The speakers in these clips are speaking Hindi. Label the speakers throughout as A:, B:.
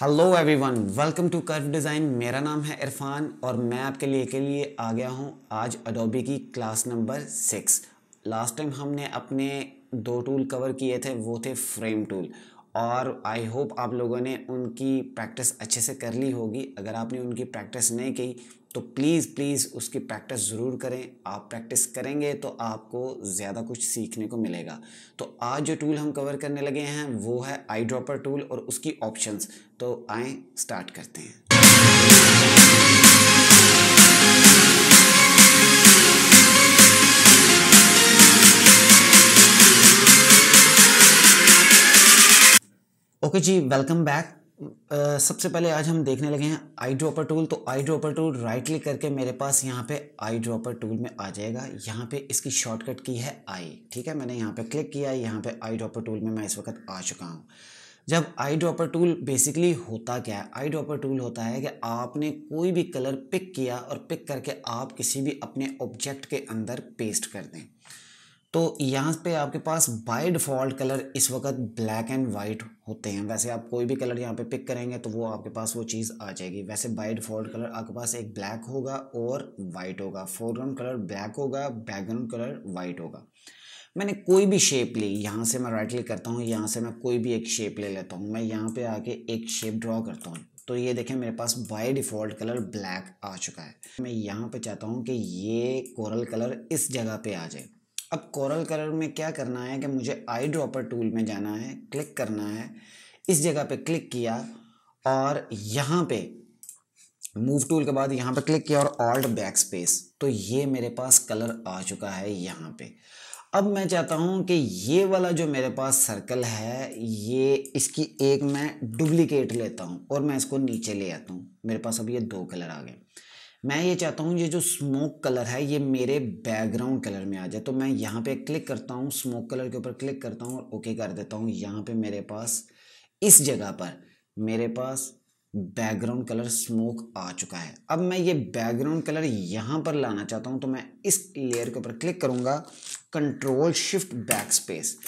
A: hello everyone welcome to Curve Design मेरा नाम है इरफान और मैं आपके लिए के लिए आ गया हूँ आज अडोबी की class number six last time हमने अपने दो टूल कवर किए थे वो थे फ्रेम टूल और आई होप आप लोगों ने उनकी प्रैक्टिस अच्छे से कर ली होगी अगर आपने उनकी प्रैक्टिस नहीं की तो प्लीज़ प्लीज़ उसकी प्रैक्टिस ज़रूर करें आप प्रैक्टिस करेंगे तो आपको ज़्यादा कुछ सीखने को मिलेगा तो आज जो टूल हम कवर करने लगे हैं वो है आई ड्रॉपर टूल और उसकी ऑप्शंस तो आए स्टार्ट करते हैं ओके जी वेलकम बैक Uh, सबसे पहले आज हम देखने लगे हैं आई ड्रॉपर टूल तो eye dropper tool right click करके मेरे पास यहाँ पे आई ड्रॉपर टूल में आ जाएगा यहाँ पे इसकी शॉर्टकट की है आई ठीक है मैंने यहाँ पे क्लिक किया यहाँ पे आई ड्रॉपर टूल में मैं इस वक्त आ चुका हूँ जब आई ड्रॉपर टूल बेसिकली होता क्या है आई ड्रॉपर टूल होता है कि आपने कोई भी कलर पिक किया और पिक करके आप किसी भी अपने ऑब्जेक्ट के अंदर पेस्ट कर दें तो यहाँ पे आपके पास बाय डिफ़ॉल्ट कलर इस वक्त ब्लैक एंड वाइट होते हैं वैसे आप कोई भी कलर यहाँ पे पिक करेंगे तो वो आपके पास वो चीज़ आ जाएगी वैसे बाय डिफ़ॉल्ट कलर आपके पास एक ब्लैक होगा और वाइट होगा फोरग्राउंड कलर ब्लैक होगा बैकग्राउंड कलर वाइट होगा मैंने कोई भी शेप ली यहाँ से मैं राइट क्लिक करता हूँ यहाँ से मैं कोई भी एक शेप ले लेता हूँ मैं यहाँ पे आके एक शेप ड्रॉ करता हूँ तो ये देखें मेरे पास बाई डिफ़ॉल्ट कलर ब्लैक आ चुका है मैं यहाँ पे चाहता हूँ कि ये कोरल कलर इस जगह पे आ जाए अब कोरल कलर में क्या करना है कि मुझे आई ड्रॉपर टूल में जाना है क्लिक करना है इस जगह पर क्लिक किया और यहाँ पर मूव टूल के बाद यहाँ पर क्लिक किया और ऑल्ट बैक स्पेस तो ये मेरे पास कलर आ चुका है यहाँ पर अब मैं चाहता हूँ कि ये वाला जो मेरे पास सर्कल है ये इसकी एक मैं डुप्लीकेट लेता हूँ और मैं इसको नीचे ले आता हूँ मेरे पास अब ये दो कलर आ गए मैं ये चाहता हूँ ये जो स्मोक कलर है ये मेरे बैकग्राउंड कलर में आ जाए तो मैं यहाँ पे क्लिक करता हूँ स्मोक कलर के ऊपर क्लिक करता हूँ और ओके कर देता हूँ यहाँ पर मेरे पास इस जगह पर मेरे पास बैकग्राउंड कलर स्मोक आ चुका है अब मैं ये बैकग्राउंड कलर यहाँ पर लाना चाहता हूँ तो मैं इस लेयर के ऊपर क्लिक करूँगा कंट्रोल शिफ्ट बैक स्पेस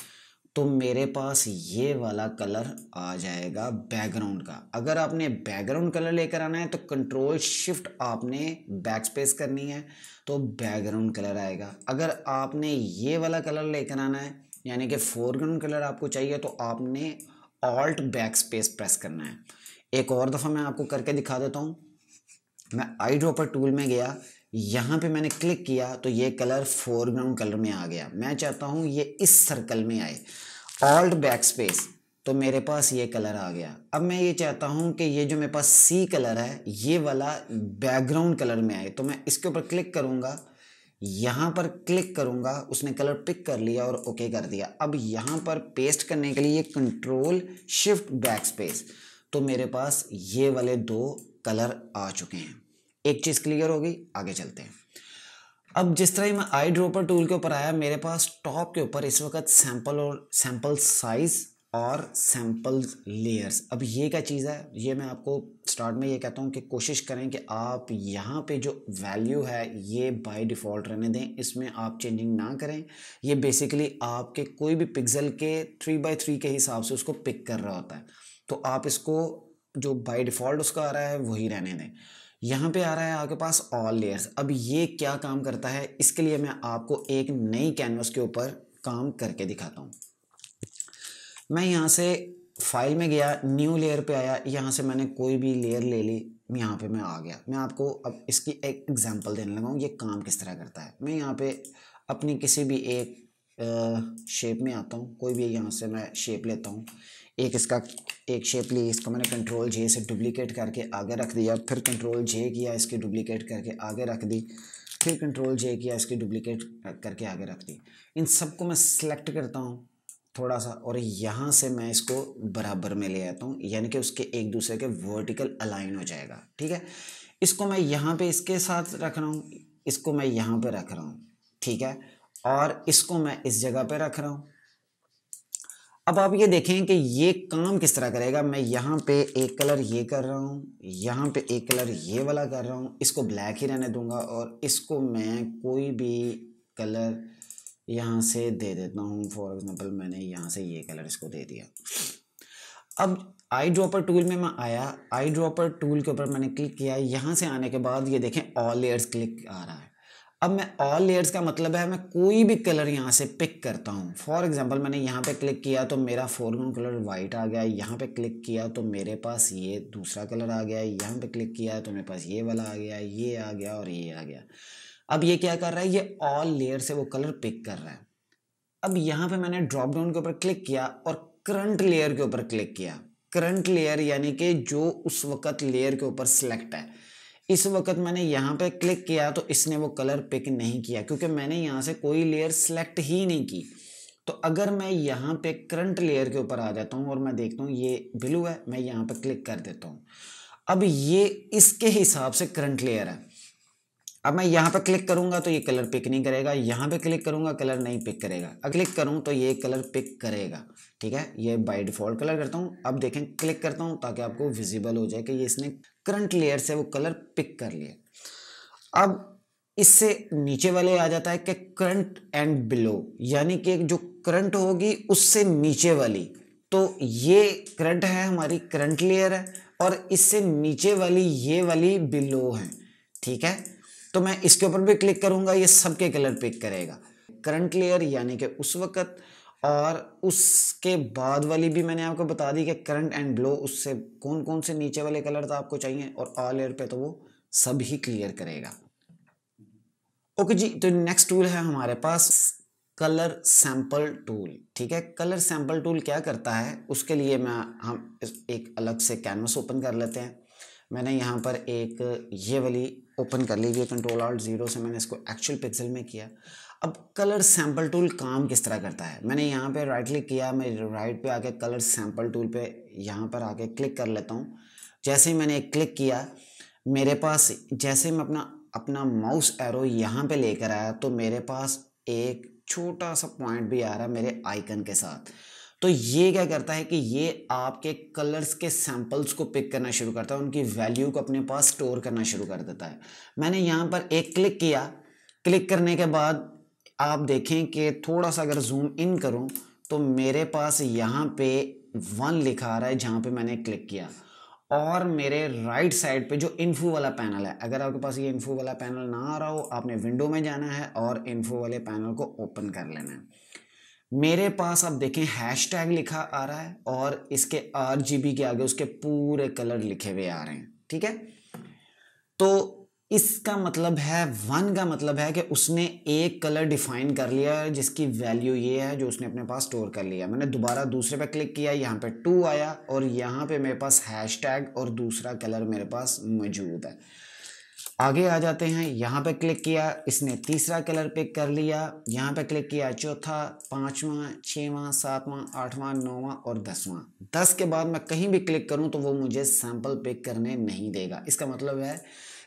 A: तो मेरे पास ये वाला कलर आ जाएगा बैकग्राउंड का अगर आपने बैकग्राउंड कलर लेकर आना है तो कंट्रोल शिफ्ट आपने बैक स्पेस करनी है तो बैकग्राउंड कलर आएगा अगर आपने ये वाला कलर लेकर आना है यानी कि फोरग्राउंड कलर आपको चाहिए तो आपने ऑल्ट बैक स्पेस प्रेस करना है एक और दफ़ा मैं आपको करके दिखा देता हूँ मैं आई ड्रॉपर टूल में गया यहाँ पे मैंने क्लिक किया तो ये कलर फोरग्राउंड कलर में आ गया मैं चाहता हूँ ये इस सर्कल में आए ऑल्ड बैक स्पेस तो मेरे पास ये कलर आ गया अब मैं ये चाहता हूँ कि ये जो मेरे पास सी कलर है ये वाला बैकग्राउंड कलर में आए तो मैं इसके ऊपर क्लिक करूँगा यहाँ पर क्लिक करूँगा उसने कलर पिक कर लिया और ओके कर दिया अब यहाँ पर पेस्ट करने के लिए कंट्रोल शिफ्ट बैक स्पेस तो मेरे पास ये वाले दो कलर आ चुके हैं एक चीज़ क्लियर होगी आगे चलते हैं अब जिस तरह मैं आई ड्रोपर टूल के ऊपर आया मेरे पास टॉप के ऊपर इस वक्त सैंपल और सैंपल साइज़ और सैंपल लेयर्स अब ये क्या चीज़ है ये मैं आपको स्टार्ट में ये कहता हूँ कि कोशिश करें कि आप यहाँ पे जो वैल्यू है ये बाय डिफ़ॉल्ट रहने दें इसमें आप चेंजिंग ना करें ये बेसिकली आपके कोई भी पिक्सल के थ्री बाय थ्री के हिसाब से उसको पिक कर रहा होता है तो आप इसको जो बाई डिफ़ॉल्ट उसका आ रहा है वही रहने दें यहाँ पे आ रहा है आपके पास ऑल लेयर्स अब ये क्या काम करता है इसके लिए मैं आपको एक नई कैनवस के ऊपर काम करके दिखाता हूँ मैं यहाँ से फाइल में गया न्यू लेयर पे आया यहाँ से मैंने कोई भी लेयर ले ली यहाँ पे मैं आ गया मैं आपको अब इसकी एक एग्जांपल देने लगा ये काम किस तरह करता है मैं यहाँ पे अपनी किसी भी एक शेप में आता हूँ कोई भी यहाँ से मैं शेप लेता हूँ एक इसका एक शेप ली इसको मैंने कंट्रोल जे से डुप्लीकेट करके आगे रख दिया फिर कंट्रोल जे किया इसकी डुप्लीकेट करके आगे रख दी फिर कंट्रोल जे किया इसकी डुप्लीकेट करके आगे रख दी इन सबको मैं सिलेक्ट करता हूँ थोड़ा सा और यहाँ से मैं इसको बराबर में ले आता हूँ यानी कि उसके एक दूसरे के वर्टिकल अलाइन हो जाएगा ठीक है इसको मैं यहाँ पे इसके साथ रख रहा हूँ इसको मैं यहाँ पे रख रहा हूँ ठीक है और इसको मैं इस जगह पे रख रहा हूँ अब आप ये देखें कि ये काम किस तरह करेगा मैं यहाँ पे एक कलर ये कर रहा हूँ यहाँ पे एक कलर ये वाला कर रहा हूँ इसको ब्लैक ही रहने दूंगा और इसको मैं कोई भी कलर यहाँ से दे देता हूँ फॉर एग्ज़ाम्पल मैंने यहाँ से ये कलर इसको दे दिया अब आई ड्रॉपर टूल में मैं आया आई ड्रॉपर टूल के ऊपर मैंने क्लिक किया यहाँ से आने के बाद ये देखें ऑल लेयर्स क्लिक आ रहा है अब मैं ऑल लेयर्स का मतलब है मैं कोई भी कलर यहाँ से पिक करता हूँ फॉर एग्जांपल मैंने यहाँ पे क्लिक किया तो मेरा फोरग्राउंड कलर वाइट आ गया यहाँ पे क्लिक किया तो मेरे पास ये दूसरा कलर आ गया यहाँ पे क्लिक किया तो मेरे पास ये वाला आ गया ये आ गया और ये आ गया अब ये क्या कर रहा है ये ऑल लेयर से वो कलर पिक कर रहा है अब यहाँ पे मैंने ड्रॉप डाउन के ऊपर क्लिक किया और करंट लेयर के ऊपर क्लिक किया करंट लेयर यानी कि जो उस वक्त लेयर के ऊपर सेलेक्ट है इस वक्त मैंने यहाँ पे क्लिक किया तो इसने वो कलर पिक नहीं किया क्योंकि मैंने यहाँ से कोई लेयर सेलेक्ट ही नहीं की तो अगर मैं यहाँ पे करंट लेयर के ऊपर आ जाता हूँ और मैं देखता हूँ ये ब्लू है मैं यहाँ पे क्लिक कर देता हूँ अब ये इसके हिसाब से करंट लेयर है अब मैं यहाँ पर क्लिक करूँगा तो ये कलर पिक नहीं करेगा यहाँ पे क्लिक करूँगा कलर नहीं पिक करेगा अब क्लिक करूँ तो ये कलर पिक करेगा ठीक है ये बाई डिफ़ॉल्ट कलर करता हूँ अब देखें क्लिक करता हूँ ताकि आपको विजिबल हो जाए कि ये इसने करंट लेयर से वो कलर पिक कर लिया अब इससे नीचे वाले आ जाता है कि करंट एंड बिलो यानी कि जो करंट होगी उससे नीचे वाली तो ये करंट है हमारी करंट लेयर है और इससे नीचे वाली ये वाली बिलो है ठीक है तो मैं इसके ऊपर भी क्लिक करूंगा ये सबके कलर पिक करेगा करंट लेयर यानी कि उस वक्त और उसके बाद वाली भी मैंने आपको बता दी कि करंट एंड ब्लो उससे कौन कौन से नीचे वाले कलर तो आपको चाहिए और ऑल एयर पे तो वो सब ही क्लियर करेगा ओके जी तो नेक्स्ट टूल है हमारे पास कलर सैंपल टूल ठीक है कलर सैंपल टूल क्या करता है उसके लिए मैं हम एक अलग से कैनवस ओपन कर लेते हैं मैंने यहाँ पर एक ये वाली ओपन कर लीजिए कंट्रोल आल्ट ज़ीरो से मैंने इसको एक्चुअल पिक्सल में किया अब कलर सैंपल टूल काम किस तरह करता है मैंने यहाँ पे राइट क्लिक किया मैं राइट पे आके कलर सैंपल टूल पे यहाँ पर आके क्लिक कर लेता हूँ जैसे ही मैंने क्लिक किया मेरे पास जैसे मैं अपना अपना माउस एरो यहाँ पे लेकर आया तो मेरे पास एक छोटा सा पॉइंट भी आ रहा है मेरे आइकन के साथ तो ये क्या करता है कि ये आपके कलर्स के सैम्पल्स को पिक करना शुरू करता है उनकी वैल्यू को अपने पास स्टोर करना शुरू कर देता है मैंने यहाँ पर एक क्लिक किया क्लिक करने के बाद आप देखें कि थोड़ा सा अगर जूम इन करूँ तो मेरे पास यहाँ पे वन लिखा आ रहा है जहाँ पे मैंने क्लिक किया और मेरे राइट साइड पे जो इन्फो वाला पैनल है अगर आपके पास ये इन्फो वाला पैनल ना आ रहा हो आपने विंडो में जाना है और इन्फो वाले पैनल को ओपन कर लेना है मेरे पास आप देखें हैश टैग लिखा आ रहा है और इसके आर के आगे उसके पूरे कलर लिखे हुए आ रहे हैं ठीक है तो इसका मतलब है वन का मतलब है कि उसने एक कलर डिफाइन कर लिया है जिसकी वैल्यू ये है जो उसने अपने पास स्टोर कर लिया मैंने दोबारा दूसरे पे क्लिक किया यहाँ पे टू आया और यहाँ पे मेरे पास हैश टैग और दूसरा कलर मेरे पास मौजूद है आगे आ जाते हैं यहाँ पे क्लिक किया इसने तीसरा कलर पिक कर लिया यहाँ पे क्लिक किया चौथा पाँचवा छवा सातवां आठवां नौवां और दसवां दस के बाद मैं कहीं भी क्लिक करूँ तो वो मुझे सैंपल पिक करने नहीं देगा इसका मतलब है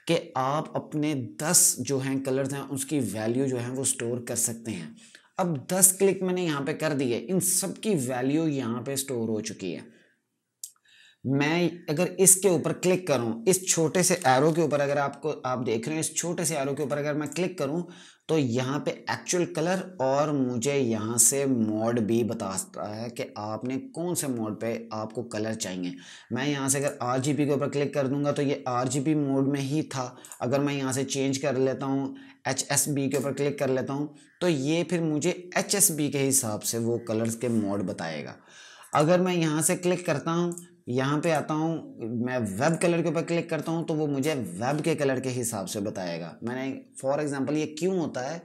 A: कि आप अपने दस जो हैं कलर्स हैं उसकी वैल्यू जो है वो स्टोर कर सकते हैं अब दस क्लिक मैंने यहाँ पर कर दिए इन सब की वैल्यू यहाँ पे स्टोर हो चुकी है मैं अगर इसके ऊपर क्लिक करूं इस छोटे से एरो के ऊपर अगर आपको आप देख रहे हैं इस छोटे से एरो के ऊपर अगर मैं क्लिक करूं तो यहाँ पे एक्चुअल कलर और मुझे यहाँ से मॉड भी बताता है कि आपने कौन से मोड पे आपको कलर चाहिए मैं यहाँ से अगर आर के ऊपर क्लिक कर दूंगा तो ये आर मोड में ही था अगर मैं यहाँ से चेंज कर लेता हूँ एच एस बी के ऊपर क्लिक कर लेता हूँ तो ये फिर मुझे एच एस बी के हिसाब से वो कलर्स के मॉड बताएगा अगर मैं यहाँ से क्लिक करता हूँ यहाँ पे आता हूँ मैं वेब कलर के ऊपर क्लिक करता हूँ तो वो मुझे वेब के कलर के हिसाब से बताएगा मैंने फॉर एग्ज़ाम्पल ये क्यों होता है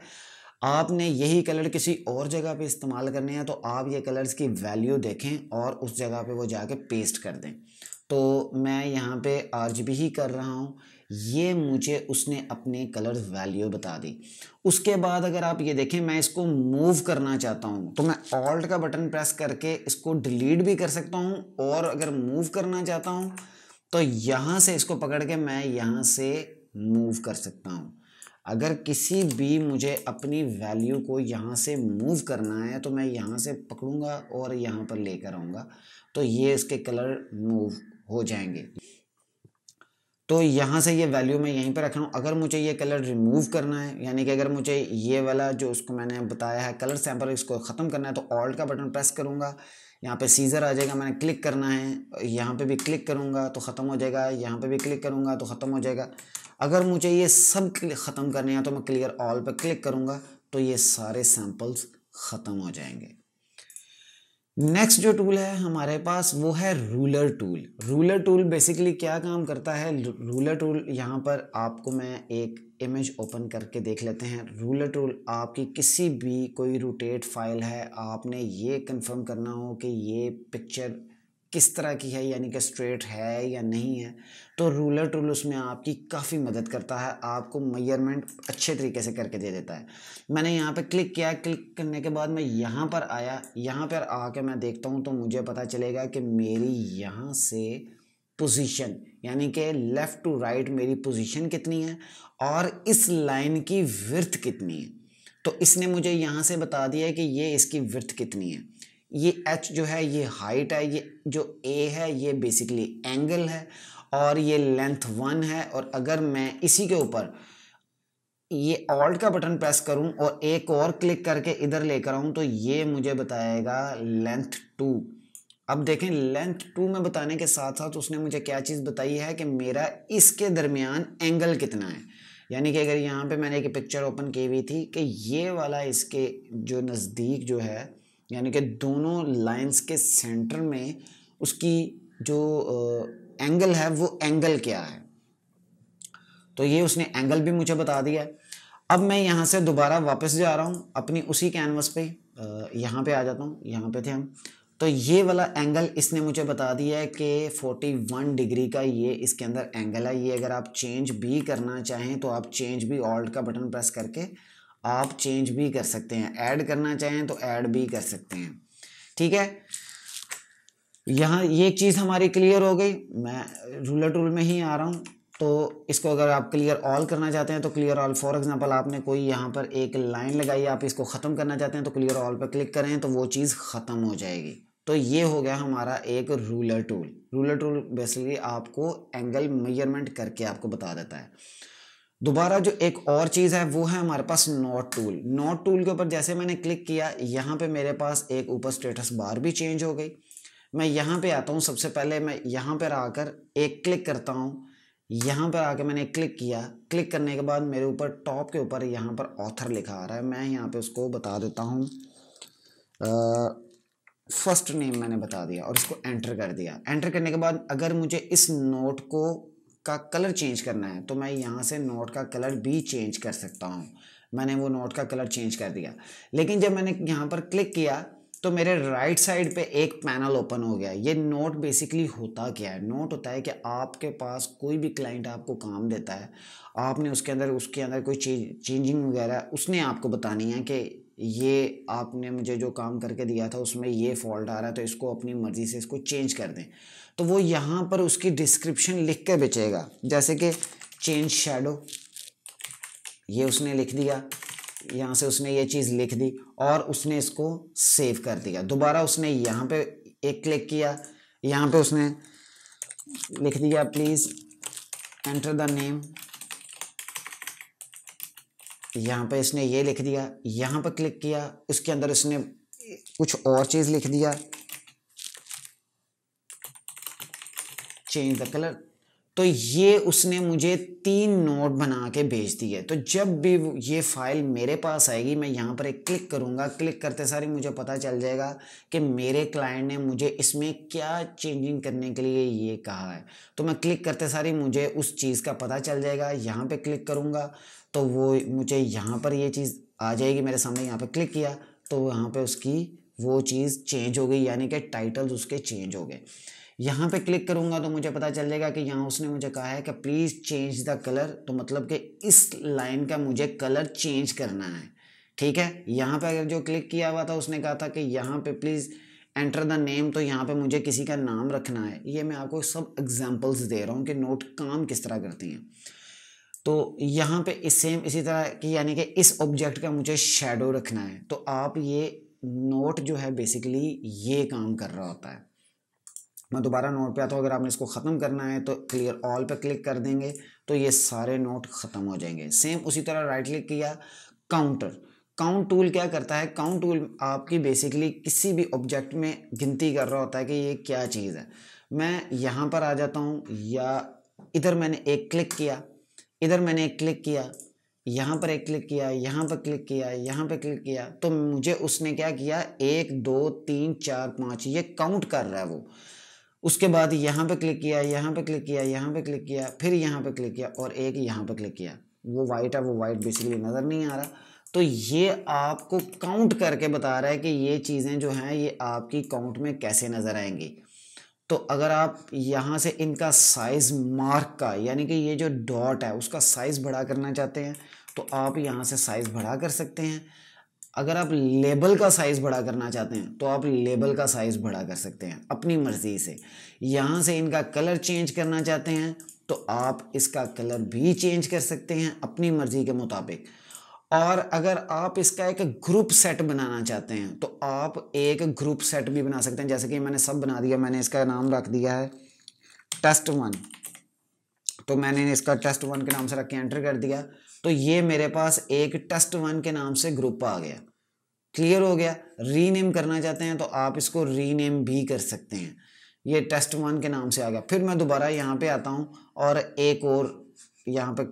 A: आपने यही कलर किसी और जगह पे इस्तेमाल करने हैं तो आप ये कलर्स की वैल्यू देखें और उस जगह पे वो जाके पेस्ट कर दें तो मैं यहाँ पे आर ही कर रहा हूँ ये मुझे उसने अपने कलर वैल्यू बता दी उसके बाद अगर आप ये देखें मैं इसको मूव करना चाहता हूँ तो मैं ऑल्ट का बटन प्रेस करके इसको डिलीट भी कर सकता हूँ और अगर मूव करना चाहता हूँ तो यहाँ से इसको पकड़ के मैं यहाँ से मूव कर सकता हूँ अगर किसी भी मुझे अपनी वैल्यू को यहाँ से मूव करना है तो मैं यहाँ से पकड़ूंगा और यहाँ पर लेकर आऊँगा तो ये इसके कलर मूव हो जाएंगे तो यहाँ से ये वैल्यू मैं यहीं पर रख रहा हूँ अगर मुझे ये कलर रिमूव करना है यानी कि अगर मुझे ये वाला जो उसको मैंने बताया है कलर सैम्पल इसको ख़त्म करना है तो ऑल्ट का बटन प्रेस करूँगा यहाँ पे सीज़र आ जाएगा मैंने क्लिक करना है यहाँ पे भी क्लिक करूँगा तो ख़त्म हो जाएगा यहाँ पे भी क्लिक करूँगा तो ख़त्म हो जाएगा अगर मुझे ये सब ख़त्म करने हैं तो मैं क्लियर ऑल पर क्लिक करूँगा तो ये सारे सैम्पल्स ख़त्म हो जाएंगे नेक्स्ट जो टूल है हमारे पास वो है ruler tool ruler tool basically क्या काम करता है रूलर टूल यहाँ पर आपको मैं एक इमेज ओपन करके देख लेते हैं रूलर टूल आपकी किसी भी कोई रोटेट फाइल है आपने ये कंफर्म करना हो कि ये पिक्चर किस तरह की है यानी कि स्ट्रेट है या नहीं है तो रूलर टूल उसमें आपकी काफ़ी मदद करता है आपको मेजरमेंट अच्छे तरीके से करके दे देता है मैंने यहाँ पे क्लिक किया क्लिक करने के बाद मैं यहाँ पर आया यहाँ पर आके मैं देखता हूँ तो मुझे पता चलेगा कि मेरी यहाँ से पोजीशन यानी कि लेफ़्ट टू राइट मेरी पोजीशन कितनी है और इस लाइन की विर्थ कितनी है तो इसने मुझे यहाँ से बता दिया कि ये इसकी वर्थ कितनी है ये एच जो है ये हाइट है ये जो ए है ये बेसिकली एंगल है और ये लेंथ वन है और अगर मैं इसी के ऊपर ये ऑल्ट का बटन प्रेस करूं और एक और क्लिक करके इधर लेकर आऊं तो ये मुझे बताएगा लेंथ टू अब देखें लेंथ टू में बताने के साथ साथ उसने मुझे क्या चीज़ बताई है कि मेरा इसके दरमियान एंगल कितना है यानी कि अगर यहाँ पे मैंने एक पिक्चर ओपन की हुई थी कि ये वाला इसके जो नज़दीक जो है यानी कि दोनों लाइंस के सेंटर में उसकी जो एंगल है वो एंगल क्या है तो ये उसने एंगल भी मुझे बता दिया है अब मैं यहाँ से दोबारा वापस जा रहा हूँ अपनी उसी कैनवस पे यहाँ पे आ जाता हूँ यहाँ पे थे हम तो ये वाला एंगल इसने मुझे बता दिया है कि 41 डिग्री का ये इसके अंदर एंगल है ये अगर आप चेंज भी करना चाहें तो आप चेंज भी ऑल्ट का बटन प्रेस करके आप चेंज भी कर सकते हैं ऐड करना चाहें तो ऐड भी कर सकते हैं ठीक है यहाँ ये एक चीज़ हमारी क्लियर हो गई मैं रूलर टूल में ही आ रहा हूँ तो इसको अगर आप क्लियर ऑल करना चाहते हैं तो क्लियर ऑल फॉर एग्जांपल आपने कोई यहाँ पर एक लाइन लगाई आप इसको ख़त्म करना चाहते हैं तो क्लियर ऑल पर क्लिक करें तो वो चीज़ ख़त्म हो जाएगी तो ये हो गया हमारा एक ruler tool ruler tool basically आपको एंगल मेजरमेंट करके आपको बता देता है दोबारा जो एक और चीज़ है वो है हमारे पास नॉट टूल नॉट टूल के ऊपर जैसे मैंने क्लिक किया यहाँ पे मेरे पास एक ऊपर स्टेटस बार भी चेंज हो गई मैं यहाँ पे आता हूँ सबसे पहले मैं यहाँ पर आकर एक क्लिक करता हूँ यहाँ पर आके मैंने क्लिक किया क्लिक करने के बाद मेरे ऊपर टॉप के ऊपर यहाँ पर ऑथर लिखा आ रहा है मैं यहाँ पे उसको बता देता हूँ फर्स्ट नेम मैंने बता दिया और इसको एंटर कर दिया एंटर करने के बाद अगर मुझे इस नोट को का कलर चेंज करना है तो मैं यहाँ से नोट का कलर भी चेंज कर सकता हूँ मैंने वो नोट का कलर चेंज कर दिया लेकिन जब मैंने यहाँ पर क्लिक किया तो मेरे राइट साइड पे एक पैनल ओपन हो गया ये नोट बेसिकली होता क्या है नोट होता है कि आपके पास कोई भी क्लाइंट आपको काम देता है आपने उसके अंदर उसके अंदर कोई चेंजिंग वगैरह उसने आपको बतानी है कि ये आपने मुझे जो काम करके दिया था उसमें ये फॉल्ट आ रहा है तो इसको अपनी मर्ज़ी से इसको चेंज कर दें तो वो यहाँ पर उसकी डिस्क्रिप्शन लिख के बेचेगा जैसे कि चेंज शेडो ये उसने लिख दिया यहाँ से उसने ये चीज़ लिख दी और उसने इसको सेव कर दिया दोबारा उसने यहाँ पे एक क्लिक किया यहाँ पे उसने लिख दिया प्लीज़ एंटर द नेम कि यहाँ पे इसने ये लिख दिया यहाँ पर क्लिक किया उसके अंदर इसने कुछ और चीज़ लिख दिया चेंज द कलर तो ये उसने मुझे तीन नोट बना के भेज दी है तो जब भी ये फाइल मेरे पास आएगी मैं यहाँ पर एक क्लिक करूँगा क्लिक करते सारे मुझे पता चल जाएगा कि मेरे क्लाइंट ने मुझे इसमें क्या चेंजिंग करने के लिए ये कहा है तो मैं क्लिक करते सारे मुझे उस चीज़ का पता चल जाएगा यहाँ पे क्लिक करूँगा तो वो मुझे यहाँ पर ये चीज़ आ जाएगी मेरे सामने यहाँ पर क्लिक किया तो यहाँ पर उसकी वो चीज़ चेंज हो गई यानी कि टाइटल्स उसके चेंज हो गए यहाँ पे क्लिक करूँगा तो मुझे पता चल जाएगा कि यहाँ उसने मुझे कहा है कि प्लीज़ चेंज द कलर तो मतलब कि इस लाइन का मुझे कलर चेंज करना है ठीक है यहाँ पे अगर जो क्लिक किया हुआ था उसने कहा था कि यहाँ पे प्लीज़ एंटर द नेम तो यहाँ पे मुझे किसी का नाम रखना है ये मैं आपको सब एग्जाम्पल्स दे रहा हूँ कि नोट काम किस तरह करती हैं तो यहाँ पे इस सेम इसी तरह की यानी कि इस ऑब्जेक्ट का मुझे शेडो रखना है तो आप ये नोट जो है बेसिकली ये काम कर रहा होता है मैं दोबारा नोट पे आता हूँ अगर आपने इसको ख़त्म करना है तो क्लियर ऑल पे क्लिक कर देंगे तो ये सारे नोट ख़त्म हो जाएंगे सेम उसी तरह राइट क्लिक किया काउंटर काउंट टूल क्या करता है काउंट टूल आपकी बेसिकली किसी भी ऑब्जेक्ट में गिनती कर रहा होता है कि ये क्या चीज़ है मैं यहाँ पर आ जाता हूँ या इधर मैंने एक क्लिक किया इधर मैंने एक क्लिक किया यहाँ पर एक क्लिक किया यहाँ पर क्लिक किया यहाँ पर क्लिक किया तो मुझे उसने क्या किया एक दो तीन चार पाँच ये काउंट कर रहा है वो उसके बाद यहाँ पर क्लिक किया यहाँ पर क्लिक किया यहाँ पर क्लिक किया फिर यहाँ पर क्लिक किया और एक यहाँ पर क्लिक किया वो वाइट है वो वाइट बेसिकली नज़र नहीं आ रहा तो ये आपको काउंट करके बता रहा है कि ये चीज़ें जो हैं ये आपकी काउंट में कैसे नज़र आएंगी तो अगर आप यहाँ से इनका साइज़ मार्क का यानी कि ये जो डॉट है उसका साइज़ बड़ा करना चाहते हैं तो आप यहाँ से साइज़ बड़ा कर सकते हैं अगर आप लेबल का साइज़ बड़ा करना चाहते हैं तो आप लेबल का साइज़ बड़ा कर सकते हैं अपनी मर्ज़ी से यहाँ से इनका कलर चेंज करना चाहते हैं तो आप इसका कलर भी चेंज कर सकते हैं अपनी मर्ज़ी के मुताबिक और अगर आप इसका एक ग्रुप सेट बनाना चाहते हैं तो आप एक ग्रुप सेट भी बना सकते हैं जैसे कि मैंने सब बना दिया मैंने इसका नाम रख दिया है टेस्ट वन तो मैंने इसका टेस्ट वन के नाम से रख के एंटर कर दिया तो ये मेरे पास एक टेस्ट वन के नाम से ग्रुप आ गया क्लियर हो गया रीनेम करना चाहते हैं तो आप इसको रीनेम भी कर सकते हैं ये टेस्ट वन के नाम से आ गया फिर मैं दोबारा यहाँ पे आता हूँ और एक और यहाँ पे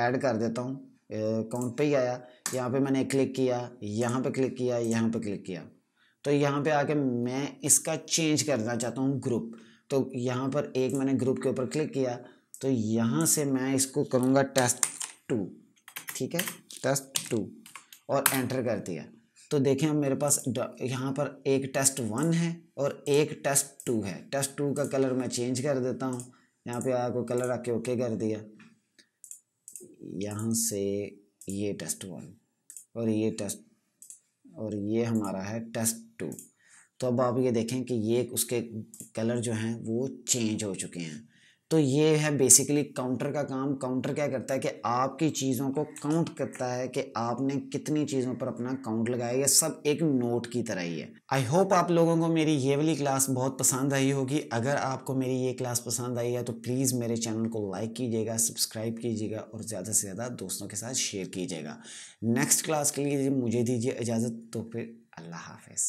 A: ऐड कर देता हूँ अकाउंट पे ही आया यहाँ पे मैंने क्लिक किया यहाँ पे क्लिक किया यहाँ पे क्लिक किया तो यहाँ पे आके मैं इसका चेंज करना चाहता हूँ ग्रुप तो यहाँ पर एक मैंने ग्रुप के ऊपर क्लिक किया तो यहाँ से मैं इसको करूँगा टेस्ट टू ठीक है टेस्ट टू और एंटर कर दिया तो देखें मेरे पास यहाँ पर एक टेस्ट वन है और एक टेस्ट टू है टेस्ट टू का कलर मैं चेंज कर देता हूँ यहाँ पे आया को कलर आके ओके कर दिया यहाँ से ये टेस्ट वन और ये टेस्ट और ये हमारा है टेस्ट टू तो अब आप ये देखें कि ये उसके कलर जो हैं वो चेंज हो चुके हैं तो ये है बेसिकली काउंटर का काम काउंटर क्या करता है कि आपकी चीज़ों को काउंट करता है कि आपने कितनी चीज़ों पर अपना काउंट लगाया ये सब एक नोट की तरह ही है आई होप आप लोगों को मेरी ये वाली क्लास बहुत पसंद आई होगी अगर आपको मेरी ये क्लास पसंद आई है तो प्लीज़ मेरे चैनल को लाइक कीजिएगा सब्सक्राइब कीजिएगा और ज़्यादा से ज़्यादा दोस्तों के साथ शेयर कीजिएगा नेक्स्ट क्लास के लिए मुझे दीजिए इजाज़त तो फिर अल्लाह हाफिज़